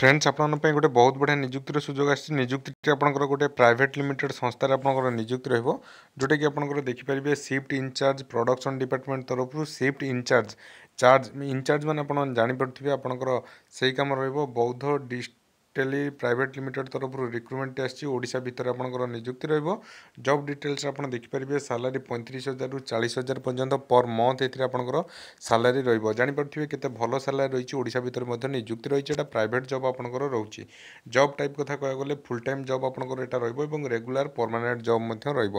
friends ଆପଣଙ୍କ ପାଇଁ ଗୋଟେ ବହୁତ ବଢ଼ିଆ ନିଯୁକ୍ତିର ସୁଯୋଗ ଆସିଛି ନିଯୁକ୍ତିଟି ଆପଣଙ୍କର ଗୋଟେ ପ୍ରାଇଭେଟ୍ ଲିମିଟେଡ୍ ସଂସ୍ଥାରେ ଆପଣଙ୍କର ନିଯୁକ୍ତି ରହିବ ଯେଉଁଟାକି ଆପଣଙ୍କର ଦେଖିପାରିବେ ସିଫ୍ଟ ଇନଚାର୍ଜ ପ୍ରଡକ୍ସନ୍ ଡିପାର୍ଟମେଣ୍ଟ ତରଫରୁ ସିଫ୍ଟ ଇନଚାର୍ଜ ଚାର୍ଜ ଇନଚାର୍ଜ ମାନେ ଆପଣ ଜାଣିପାରୁଥିବେ ଆପଣଙ୍କର ସେଇ କାମ ରହିବ Boudh district tele private limited ତରଫରୁ ରିକ୍ରୁଟମେଣ୍ଟ ଆସିଛି ଓଡ଼ିଶା ଭିତରେ ଆପଣଙ୍କର ନିଯୁକ୍ତି ରହିବ ଜବ୍ ଡିଟେଲ୍ସ ଆପଣ ଦେଖିପାରିବେ ସାଲାରୀ ପଇଁତିରିଶ ହଜାରରୁ ଚାଳିଶ ହଜାର ପର୍ଯ୍ୟନ୍ତ ପର୍ ମନ୍ଥ ଏଥିରେ ଆପଣଙ୍କର ସାଲାରୀ ରହିବ ଜାଣିପାରୁଥିବେ କେତେ ଭଲ ସାଲାରୀ ରହିଛି ଓଡ଼ିଶା ଭିତରେ ମଧ୍ୟ ନିଯୁକ୍ତି ରହିଛି ଏଇଟା ପ୍ରାଇଭେଟ୍ ଜବ୍ ଆପଣଙ୍କର ରହୁଛି ଜବ୍ ଟାଇପ୍ କଥା କହିବାକୁ ଗଲେ ଫୁଲ୍ ଟାଇମ୍ ଜବ୍ ଆପଣଙ୍କର ଏଇଟା ରହିବ ଏବଂ ରେଗୁଲାର ପର୍ମାନେଣ୍ଟ ଜବ୍ ମଧ୍ୟ ରହିବ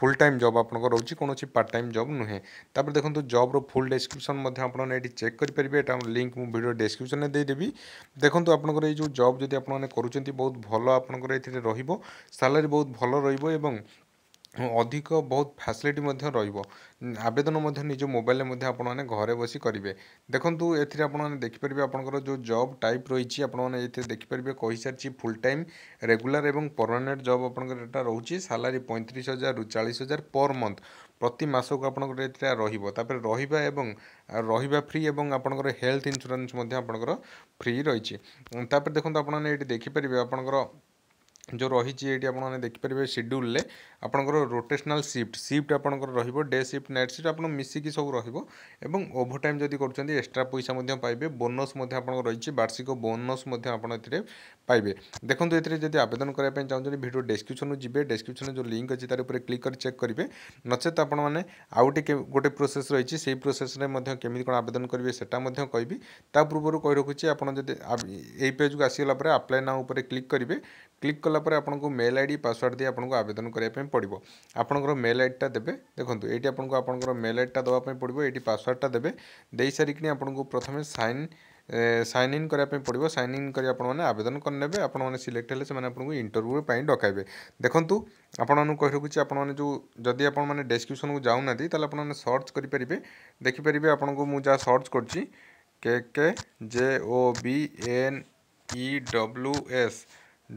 ଫୁଲ୍ ଟାଇମ୍ ଜବ୍ ଆପଣଙ୍କର ରହୁଛି କୌଣସି ପାର୍ଟ ଟାଇମ୍ ଜବ୍ ନୁହେଁ ତାପରେ ଦେଖନ୍ତୁ ଜବ୍ର ଫୁଲ୍ ଡେସ୍କ୍ରିପ୍ସନ୍ ମଧ୍ୟ ଆପଣ ଏଇଠି ଚେକ୍ କରିପାରିବେ ଏଇଟା ଲିଙ୍କ୍ ମୁଁ ଭିଡ଼ିଓ ଡେସ୍କ୍ରିପସନ୍ରେ ଦେଇଦେବି ଦେଖନ୍ତୁ ଆପଣଙ୍କର ଏଇ ଯେଉଁ ଜବ୍ ଯଦି ଆପଣମାନେ କରୁଛନ୍ତି ବହୁତ ଭଲ ଆପଣଙ୍କର ଏଥିରେ ରହିବ ସାଲାରୀ ବହୁତ ଭଲ ରହିବ ଏବଂ ଅଧିକ ବହୁତ ଫ୍ୟାସିଲିଟି ମଧ୍ୟ ରହିବ ଆବେଦନ ମଧ୍ୟ ନିଜ ମୋବାଇଲରେ ମଧ୍ୟ ଆପଣମାନେ ଘରେ ବସି କରିବେ ଦେଖନ୍ତୁ ଏଥିରେ ଆପଣମାନେ ଦେଖିପାରିବେ ଆପଣଙ୍କର ଯେଉଁ ଜବ୍ ଟାଇପ୍ ରହିଛି ଆପଣମାନେ ଏଥିରେ ଦେଖିପାରିବେ କହିସାରିଛି ଫୁଲ୍ ଟାଇମ୍ ରେଗୁଲାର ଏବଂ ପରମାନେଣ୍ଟ ଜବ୍ ଆପଣଙ୍କର ଏଇଟା ରହୁଛି ସାଲାରୀ ପଇଁତିରିଶ ହଜାରରୁ ଚାଳିଶ ହଜାର ପର୍ ମନ୍ଥ ପ୍ରତି ମାସକୁ ଆପଣଙ୍କର ଏଥିରେ ରହିବ ତାପରେ ରହିବା ଏବଂ ରହିବା ଫ୍ରି ଏବଂ ଆପଣଙ୍କର ହେଲ୍ଥ ଇନ୍ସୁରାନ୍ସ ମଧ୍ୟ ଆପଣଙ୍କର ଫ୍ରି ରହିଛି ତାପରେ ଦେଖନ୍ତୁ ଆପଣମାନେ ଏଇଠି ଦେଖିପାରିବେ ଆପଣଙ୍କର ଯେଉଁ ରହିଛି ଏଇଠି ଆପଣମାନେ ଦେଖିପାରିବେ ସିଡ୍ୟୁଲ୍ରେ ଆପଣଙ୍କର ରୋଟେସନାଲ୍ ସିଫ୍ଟ ସିଫ୍ଟ ଆପଣଙ୍କର ରହିବ ଡେ ସିଫ୍ଟ ନାଇଟ୍ ସିଫ୍ଟ ଆପଣ ମିଶିକି ସବୁ ରହିବ ଏବଂ ଓଭର ଟାଇମ୍ ଯଦି କରୁଛନ୍ତି ଏକ୍ସଟ୍ରା ପଇସା ମଧ୍ୟ ପାଇବେ ବୋନସ୍ ମଧ୍ୟ ଆପଣଙ୍କର ରହିଛି ବାର୍ଷିକ ବୋନସ୍ ମଧ୍ୟ ଆପଣ ଏଥିରେ ପାଇବେ ଦେଖନ୍ତୁ ଏଥିରେ ଯଦି ଆବେଦନ କରିବା ପାଇଁ ଚାହୁଁଛନ୍ତି ଭିଡ଼ିଓ ଡେସ୍କ୍ରିପ୍ସନ୍ରୁ ଯିବେ ଡେସ୍କ୍ରିପ୍ସନ୍ରେ ଯେଉଁ ଲିଙ୍କ୍ ଅଛି ତାର ଉପରେ କ୍ଲିକ୍ କରି ଚେକ୍ କରିବେ ନଚେତ୍ ଆପଣମାନେ ଆଉ ଗୋଟେ ଗୋଟେ ପ୍ରୋସେସ୍ ରହିଛି ସେଇ ପ୍ରୋସେସ୍ରେ ମଧ୍ୟ କେମିତି କ'ଣ ଆବେଦନ କରିବେ ସେଟା ମଧ୍ୟ କହିବି ତା ପୂର୍ବରୁ କହି ରଖୁଛି ଆପଣ ଯଦି ଏଇ ପେଜ୍କୁ ଆସିଗଲା ପରେ ଆପ୍ଲାଏ ନାଁ ଉପରେ କ୍ଲିକ୍ କରିବେ ক্লিক কলাপরে আপনার মেল আইডি পাসওয়ার্ড দিয়ে আপনার আবেদন করা পড়ব আপনার মেল আইডিটা দেবে দেখুন এইটি আপনার আপনার মেল আইডিটা দেওয়া পড়ব এইটি পাসওয়ার্ডটা দেবে দিয়ে সারিকি আপনার প্রথমে সাইন সাইন ইন করা পড়ব সাইন ইন করে আপনার আবেদন করে নেবে আপনার সিলেক্ট হলে সে আপনার ইন্টরভিউ ডকাইবে দেখুন আপনার কহি রাখুছি আপনার যে যদি আপনার ডেসক্রিপশন যাও না তাহলে আপনার সর্চ করে পারে দেখিপারে আপনার মু যা সর্চ করছি K K J O B N E W S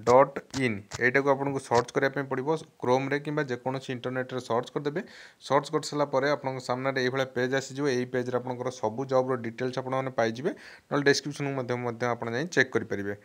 dot in ଏଇଟାକୁ ଆପଣଙ୍କୁ ସର୍ଚ୍ଚ କରିବା ପାଇଁ ପଡ଼ିବ କ୍ରୋମ୍ରେ କିମ୍ବା ଯେକୌଣସି ଇଣ୍ଟରନେଟ୍ରେ ସର୍ଚ୍ଚ କରିଦେବେ ସର୍ଚ୍ଚ କରିସାରିଲା ପରେ ଆପଣଙ୍କ ସାମ୍ନାରେ ଏଇଭଳିଆ ପେଜ୍ ଆସିଯିବ ଏଇ ପେଜ୍ରେ ଆପଣଙ୍କର ସବୁ ଜବ୍ର ଡିଟେଲ୍ସ ଆପଣମାନେ ପାଇଯିବେ ନହେଲେ ଡେସ୍କ୍ରିପ୍ସନ୍ ମଧ୍ୟ ମଧ୍ୟ ଆପଣ ଯାଇ ଚେକ୍ କରିପାରିବେ